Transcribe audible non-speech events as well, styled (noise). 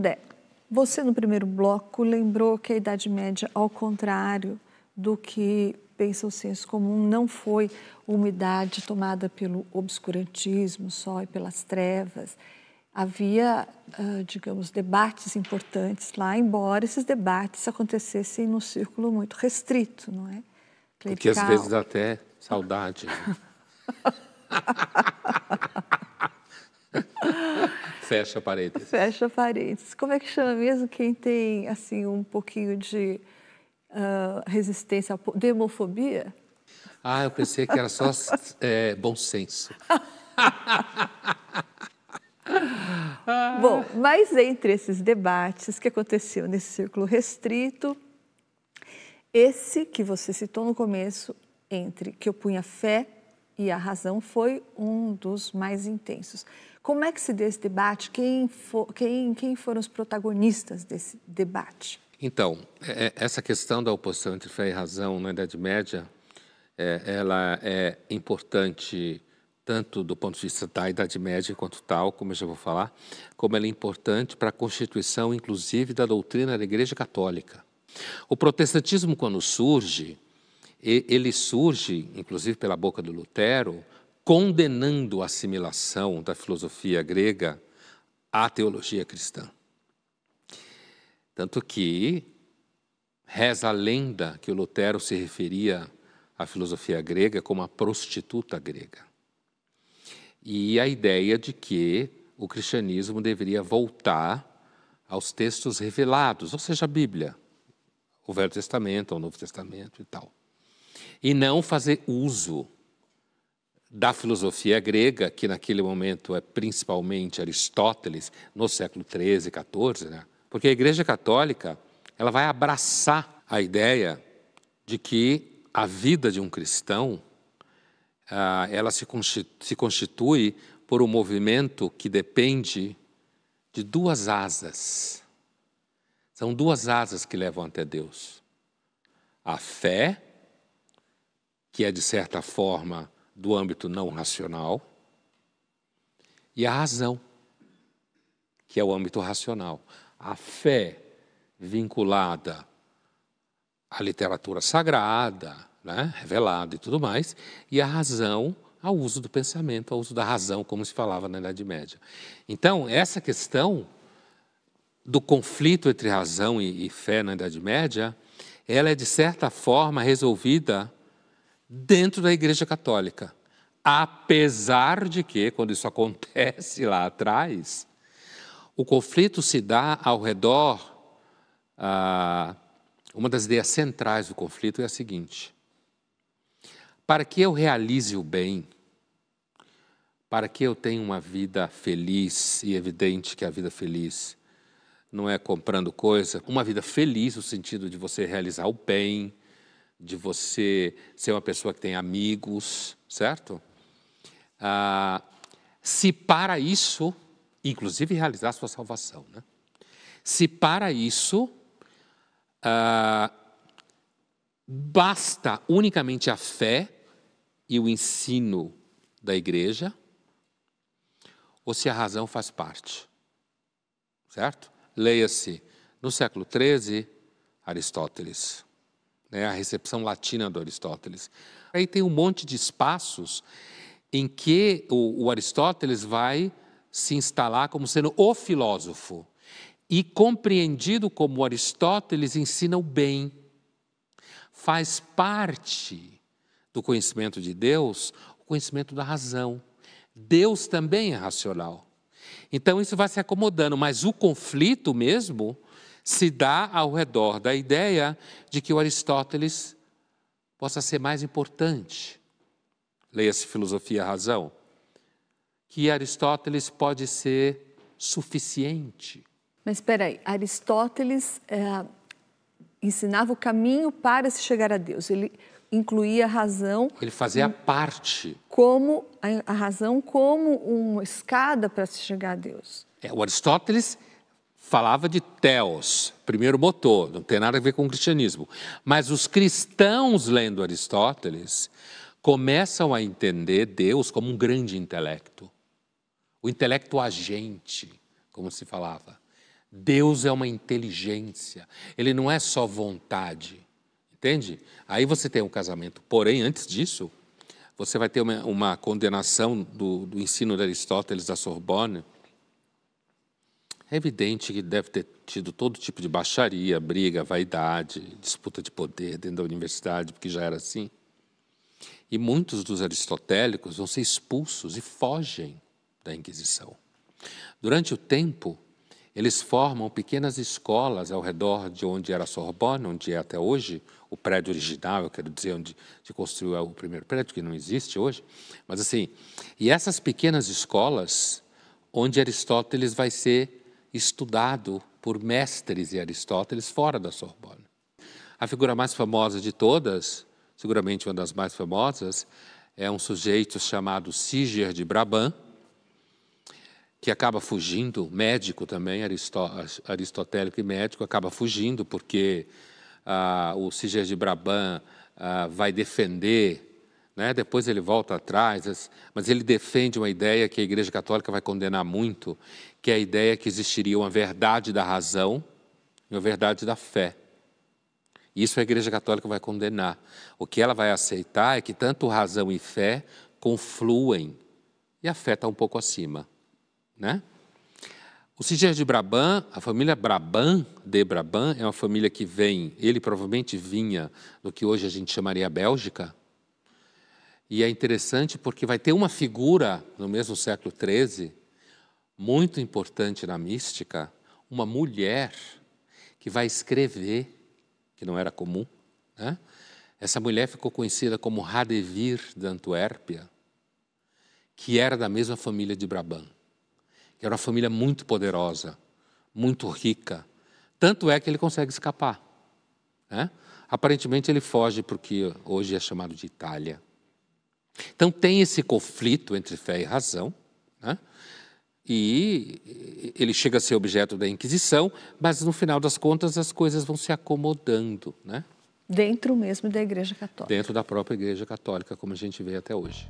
Dé, você no primeiro bloco lembrou que a Idade Média, ao contrário do que pensa o senso comum, não foi uma idade tomada pelo obscurantismo só e pelas trevas. Havia, ah, digamos, debates importantes lá, embora esses debates acontecessem num círculo muito restrito, não é? Clerical. Porque às vezes até saudade. Né? (laughs) Fecha parênteses. Fecha parênteses. Como é que chama mesmo quem tem, assim, um pouquinho de uh, resistência à demofobia? Ah, eu pensei que era só (laughs) é, bom senso. (laughs) Bom, mas entre esses debates que aconteceu nesse círculo restrito, esse que você citou no começo, entre que eu punha fé e a razão foi um dos mais intensos. Como é que se deu esse debate? Quem, for, quem, quem foram os protagonistas desse debate? Então, é, é, essa questão da oposição entre fé e razão na Idade Média, é, ela é importante tanto do ponto de vista da Idade Média quanto tal, como eu já vou falar, como ela é importante para a constituição, inclusive, da doutrina da Igreja Católica. O protestantismo, quando surge, ele surge, inclusive pela boca do Lutero, condenando a assimilação da filosofia grega à teologia cristã. Tanto que reza a lenda que o Lutero se referia à filosofia grega como a prostituta grega. E a ideia de que o cristianismo deveria voltar aos textos revelados, ou seja, a Bíblia, o Velho Testamento, o Novo Testamento e tal e não fazer uso da filosofia grega, que naquele momento é principalmente Aristóteles, no século 13, 14, né? porque a Igreja Católica ela vai abraçar a ideia de que a vida de um cristão ah, ela se constitui, se constitui por um movimento que depende de duas asas. São duas asas que levam até Deus: a fé que é, de certa forma, do âmbito não racional, e a razão, que é o âmbito racional. A fé vinculada à literatura sagrada, né, revelada e tudo mais, e a razão ao uso do pensamento, ao uso da razão, como se falava na Idade Média. Então, essa questão do conflito entre razão e, e fé na Idade Média, ela é, de certa forma, resolvida dentro da Igreja Católica. Apesar de que, quando isso (laughs) acontece lá atrás, o conflito se dá ao redor. Ah, uma das ideias centrais do conflito é a seguinte: para que eu realize o bem, para que eu tenha uma vida feliz, e é evidente que a vida feliz não é comprando coisa, uma vida feliz no sentido de você realizar o bem, de você ser uma pessoa que tem amigos, certo? Ah, se para isso, inclusive realizar sua salvação, né? Se para isso ah, basta unicamente a fé e o ensino da igreja, ou se a razão faz parte, certo? Leia-se no século XIII, Aristóteles né, a recepção latina do Aristóteles. Aí tem um monte de espaços em que o, o Aristóteles vai se instalar como sendo o filósofo e compreendido como Aristóteles ensina o bem. Faz parte do conhecimento de Deus o conhecimento da razão. Deus também é racional. Então isso vai se acomodando, mas o conflito mesmo se dá ao redor da ideia de que o Aristóteles possa ser mais importante. Leia-se filosofia razão. Que Aristóteles pode ser suficiente. Mas espera aí, Aristóteles é, ensinava o caminho para se chegar a Deus. Ele incluía a razão. Ele fazia em, parte. Como a, a razão como uma escada para se chegar a Deus. É, o Aristóteles falava de teos, primeiro motor, não tem nada a ver com o cristianismo. Mas os cristãos lendo Aristóteles começam a entender Deus como um grande intelecto. O intelecto agente, como se falava. Deus é uma inteligência, ele não é só vontade. Entende? Aí você tem um casamento. Porém, antes disso, você vai ter uma, uma condenação do, do ensino de Aristóteles da Sorbonne, é evidente que deve ter tido todo tipo de baixaria, briga, vaidade, disputa de poder dentro da universidade, porque já era assim. E muitos dos aristotélicos vão ser expulsos e fogem da Inquisição. Durante o tempo, eles formam pequenas escolas ao redor de onde era a Sorbonne, onde é até hoje o prédio original, eu quero dizer, onde se construiu o primeiro prédio, que não existe hoje. Mas assim, e essas pequenas escolas, onde Aristóteles vai ser estudado por mestres e Aristóteles fora da Sorbonne. A figura mais famosa de todas, seguramente uma das mais famosas, é um sujeito chamado Siger de Brabant, que acaba fugindo, médico também, aristó aristotélico e médico, acaba fugindo porque ah, o Siger de Brabant ah, vai defender né? Depois ele volta atrás, mas ele defende uma ideia que a Igreja Católica vai condenar muito, que é a ideia que existiria uma verdade da razão e uma verdade da fé. Isso a Igreja Católica vai condenar. O que ela vai aceitar é que tanto razão e fé confluem, e a fé está um pouco acima. Né? O Singer de Brabant, a família Brabant, de Brabant, é uma família que vem, ele provavelmente vinha do que hoje a gente chamaria Bélgica, e é interessante porque vai ter uma figura, no mesmo século XIII, muito importante na mística, uma mulher que vai escrever, que não era comum. Né? Essa mulher ficou conhecida como Radevir da Antuérpia, que era da mesma família de Brabant, que era uma família muito poderosa, muito rica. Tanto é que ele consegue escapar. Né? Aparentemente ele foge porque hoje é chamado de Itália. Então tem esse conflito entre fé e razão, né? e ele chega a ser objeto da Inquisição, mas no final das contas as coisas vão se acomodando, né? Dentro mesmo da Igreja Católica. Dentro da própria Igreja Católica, como a gente vê até hoje.